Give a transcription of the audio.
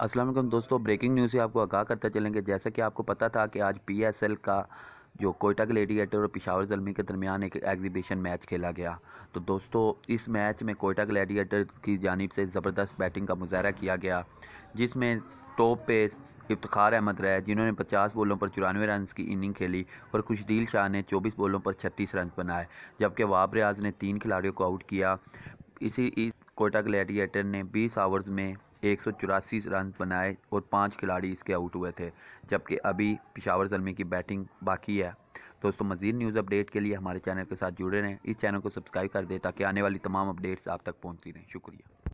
असल दोस्तों breaking news से आपको आगाह करते चलेंगे जैसा कि आपको पता था कि आज पीएसएल का जो कोयटा ग्लेडिएटर और पिशावर जलमी के दरमियान एक एग्जीबिशन मैच खेला गया तो दोस्तों इस मैच में कोयटा ग्लेडिएटर की जानब से ज़बरदस्त बैटिंग का मुजाहरा किया गया जिसमें टॉप पे इफ्तार अहमद रहे जिन्होंने 50 बॉलों पर चौरानवे रन की इनिंग खेली और खुशदील शाह ने 24 बॉलों पर 36 रन बनाए जबकि वाब रियाज ने तीन खिलाड़ियों को आउट किया इसी इस कोयटा ग्लेडिएटर ने बीस आवर्स में एक रन बनाए और पांच खिलाड़ी इसके आउट हुए थे जबकि अभी पिशावर जलमी की बैटिंग बाकी है दोस्तों मजीद न्यूज़ अपडेट के लिए हमारे चैनल के साथ जुड़े रहें इस चैनल को सब्सक्राइब कर दें ताकि आने वाली तमाम अपडेट्स आप तक पहुँचती रहें शुक्रिया